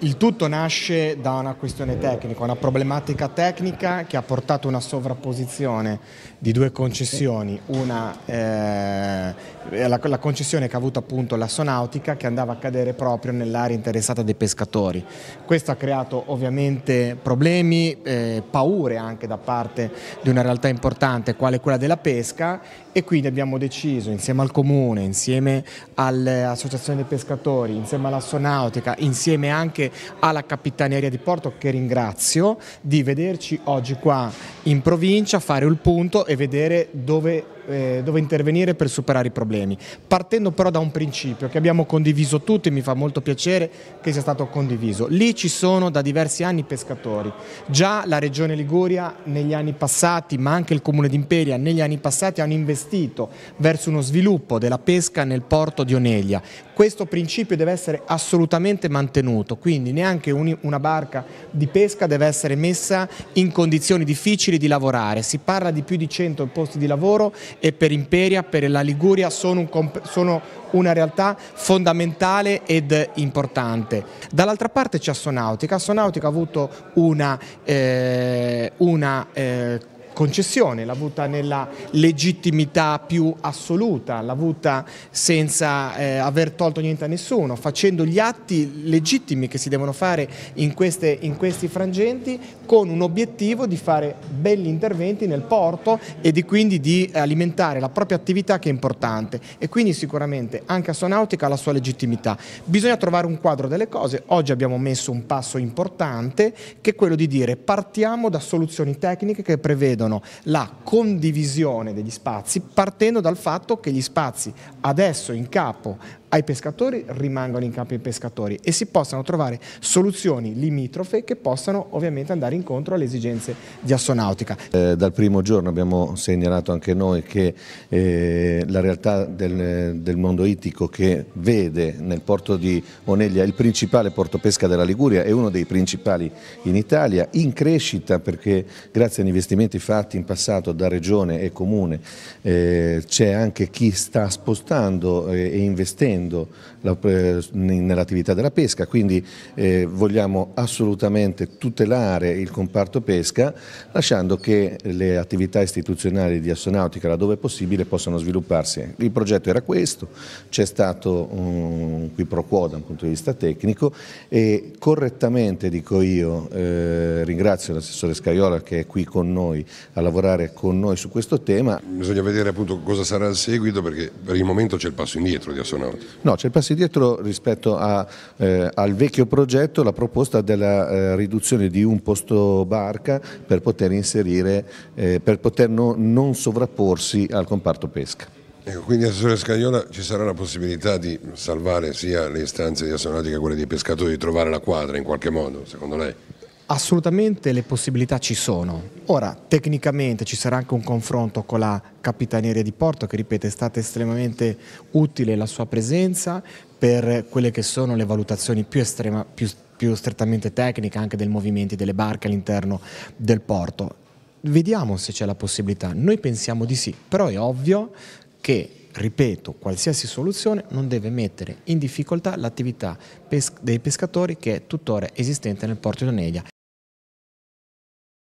Il tutto nasce da una questione tecnica, una problematica tecnica che ha portato a una sovrapposizione di due concessioni, una, eh, la, la, concessione che ha avuto appunto l'asonautica che andava a cadere proprio nell'area interessata dei pescatori. Questo ha creato ovviamente problemi, eh, paure anche da parte di una realtà importante quale quella della pesca e quindi abbiamo deciso insieme al comune, insieme all'associazione dei pescatori, insieme all'asonautica, insieme anche alla Capitaneria di Porto che ringrazio di vederci oggi qua in provincia, fare il punto e vedere dove eh, dove intervenire per superare i problemi. Partendo però da un principio che abbiamo condiviso tutti, mi fa molto piacere che sia stato condiviso. Lì ci sono da diversi anni pescatori. Già la Regione Liguria negli anni passati, ma anche il Comune d'Imperia negli anni passati hanno investito verso uno sviluppo della pesca nel porto di Oneglia. Questo principio deve essere assolutamente mantenuto, quindi neanche una barca di pesca deve essere messa in condizioni difficili di lavorare. Si parla di più di 100 posti di lavoro e per Imperia, per la Liguria sono, un sono una realtà fondamentale ed importante. Dall'altra parte c'è Sonautica, Sonautica ha avuto una, eh, una eh, concessione, l'ha avuta nella legittimità più assoluta, l'ha avuta senza eh, aver tolto niente a nessuno, facendo gli atti legittimi che si devono fare in, queste, in questi frangenti con un obiettivo di fare belli interventi nel porto e di quindi di alimentare la propria attività che è importante e quindi sicuramente anche Sonautica ha la sua legittimità. Bisogna trovare un quadro delle cose, oggi abbiamo messo un passo importante che è quello di dire partiamo da soluzioni tecniche che prevedono prevedono la condivisione degli spazi partendo dal fatto che gli spazi adesso in capo ai pescatori rimangono in campo i pescatori e si possano trovare soluzioni limitrofe che possano ovviamente andare incontro alle esigenze di assonautica. Eh, dal primo giorno abbiamo segnalato anche noi che eh, la realtà del, del, mondo ittico che vede nel porto di Oneglia il principale porto pesca della Liguria è uno dei principali in Italia, in crescita perché grazie agli investimenti fatti in passato da regione e comune eh, c'è anche chi sta spostando eh, e investendo favorendo eh, nell'attività della pesca, quindi eh, vogliamo assolutamente tutelare il comparto pesca lasciando che le attività istituzionali di astronautica laddove possibile possano svilupparsi. Il progetto era questo, c'è stato un qui pro quo da un punto di vista tecnico e correttamente dico io, eh, ringrazio l'assessore Scaiola che è qui con noi a lavorare con noi su questo tema. Bisogna vedere appunto cosa sarà il seguito perché per il momento c'è il passo indietro di astronautica. No, c'è il passo indietro rispetto a, eh, al vecchio progetto, la proposta della eh, riduzione di un posto barca per poter inserire, eh, per poter no, non sovrapporsi al comparto pesca. Ecco, quindi Assessore Scagnola ci sarà la possibilità di salvare sia le istanze di Assonatica che quelle dei pescatori, di trovare la quadra in qualche modo, secondo lei? Assolutamente le possibilità ci sono. Ora, tecnicamente ci sarà anche un confronto con la Capitaneria di Porto che, ripeto, è stata estremamente utile la sua presenza per quelle che sono le valutazioni più, estrema, più, più strettamente tecniche anche dei movimenti delle barche all'interno del porto. Vediamo se c'è la possibilità. Noi pensiamo di sì, però è ovvio che ripeto, qualsiasi soluzione non deve mettere in difficoltà l'attività pes dei pescatori che è tuttora esistente nel porto di Oneglia.